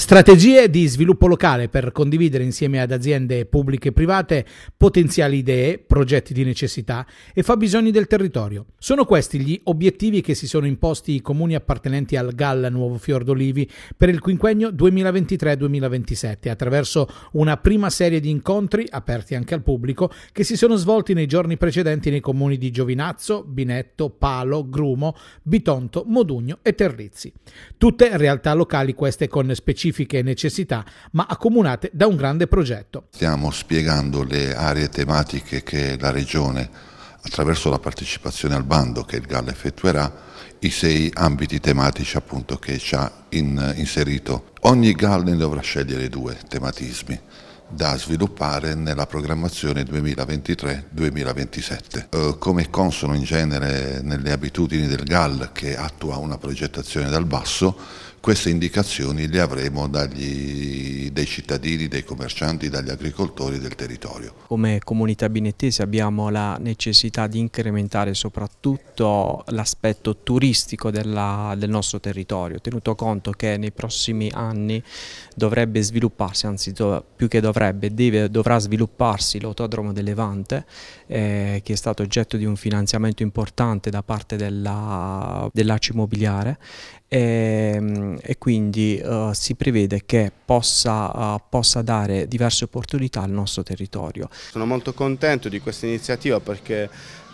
Strategie di sviluppo locale per condividere insieme ad aziende pubbliche e private potenziali idee, progetti di necessità e fabbisogni del territorio. Sono questi gli obiettivi che si sono imposti i comuni appartenenti al Galla Nuovo Fiordo Olivi per il quinquennio 2023-2027 attraverso una prima serie di incontri aperti anche al pubblico che si sono svolti nei giorni precedenti nei comuni di Giovinazzo, Binetto, Palo, Grumo, Bitonto, Modugno e Terrizzi. Tutte realtà locali queste con specifiche specifiche necessità, ma accomunate da un grande progetto. Stiamo spiegando le aree tematiche che la Regione attraverso la partecipazione al bando che il GAL effettuerà, i sei ambiti tematici appunto che ci ha in, inserito. Ogni GAL ne dovrà scegliere due tematismi da sviluppare nella programmazione 2023-2027. Eh, come consono in genere nelle abitudini del GAL che attua una progettazione dal basso, queste indicazioni le avremo dagli, dai cittadini, dai commercianti, dagli agricoltori del territorio. Come comunità binettese abbiamo la necessità di incrementare soprattutto l'aspetto turistico della, del nostro territorio, tenuto conto che nei prossimi anni dovrebbe svilupparsi, anzi do, più che dovrebbe, deve, dovrà svilupparsi l'autodromo del Levante eh, che è stato oggetto di un finanziamento importante da parte della, dell'ACI Immobiliare e, ehm, e quindi uh, si prevede che possa, uh, possa, dare diverse opportunità al nostro territorio. Sono molto contento di questa iniziativa perché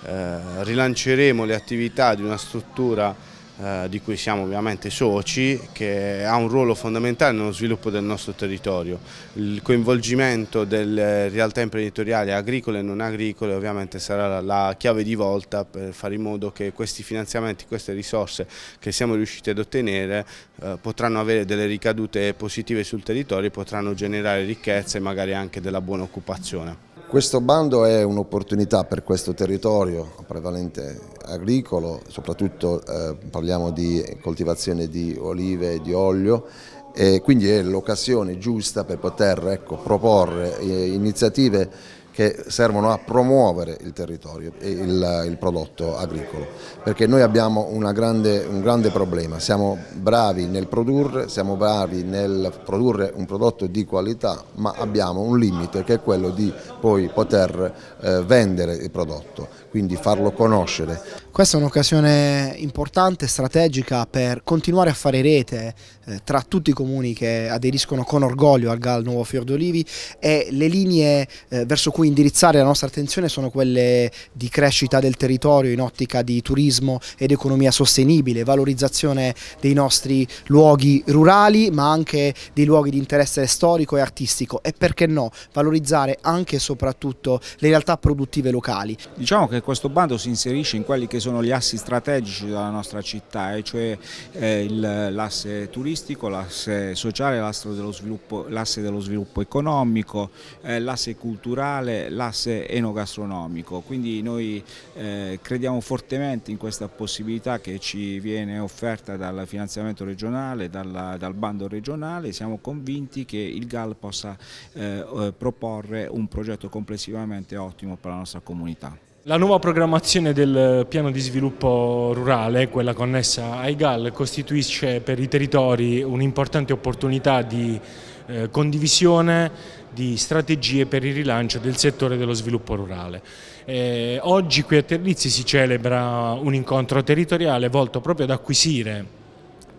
eh, rilanceremo le attività di una struttura eh, di cui siamo ovviamente soci, che ha un ruolo fondamentale nello sviluppo del nostro territorio. Il coinvolgimento delle realtà imprenditoriali agricole e non agricole ovviamente sarà la, la chiave di volta per fare in modo che questi finanziamenti, queste risorse che siamo riusciti ad ottenere eh, potranno avere delle ricadute positive sul territorio e potranno generare ricchezza e magari anche della buona occupazione. Questo bando è un'opportunità per questo territorio prevalente agricolo, soprattutto eh, parliamo di coltivazione di olive e di olio, e quindi è l'occasione giusta per poter ecco, proporre eh, iniziative che servono a promuovere il territorio e il, il prodotto agricolo, perché noi abbiamo grande, un grande problema, siamo bravi nel produrre, siamo bravi nel produrre un prodotto di qualità, ma abbiamo un limite che è quello di poi poter eh, vendere il prodotto, quindi farlo conoscere. Questa è un'occasione importante, strategica per continuare a fare rete eh, tra tutti i comuni che aderiscono con orgoglio al GAL Nuovo Fiordolivi e le linee eh, verso cui cui indirizzare la nostra attenzione sono quelle di crescita del territorio in ottica di turismo ed economia sostenibile, valorizzazione dei nostri luoghi rurali ma anche dei luoghi di interesse storico e artistico e perché no valorizzare anche e soprattutto le realtà produttive locali. Diciamo che questo bando si inserisce in quelli che sono gli assi strategici della nostra città e cioè eh, l'asse turistico, l'asse sociale, l'asse dello, dello sviluppo economico, eh, l'asse culturale l'asse enogastronomico, quindi noi eh, crediamo fortemente in questa possibilità che ci viene offerta dal finanziamento regionale, dalla, dal bando regionale, siamo convinti che il GAL possa eh, eh, proporre un progetto complessivamente ottimo per la nostra comunità. La nuova programmazione del piano di sviluppo rurale, quella connessa ai GAL, costituisce per i territori un'importante opportunità di eh, condivisione di strategie per il rilancio del settore dello sviluppo rurale. Eh, oggi qui a Terlizzi si celebra un incontro territoriale volto proprio ad acquisire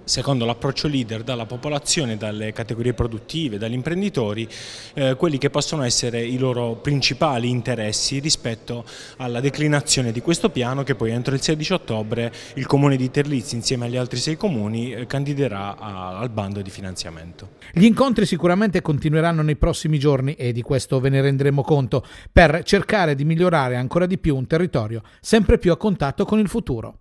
secondo l'approccio leader dalla popolazione, dalle categorie produttive, dagli imprenditori, eh, quelli che possono essere i loro principali interessi rispetto alla declinazione di questo piano che poi entro il 16 ottobre il Comune di Terlizzi insieme agli altri sei comuni eh, candiderà a, al bando di finanziamento. Gli incontri sicuramente continueranno nei prossimi giorni e di questo ve ne renderemo conto per cercare di migliorare ancora di più un territorio sempre più a contatto con il futuro.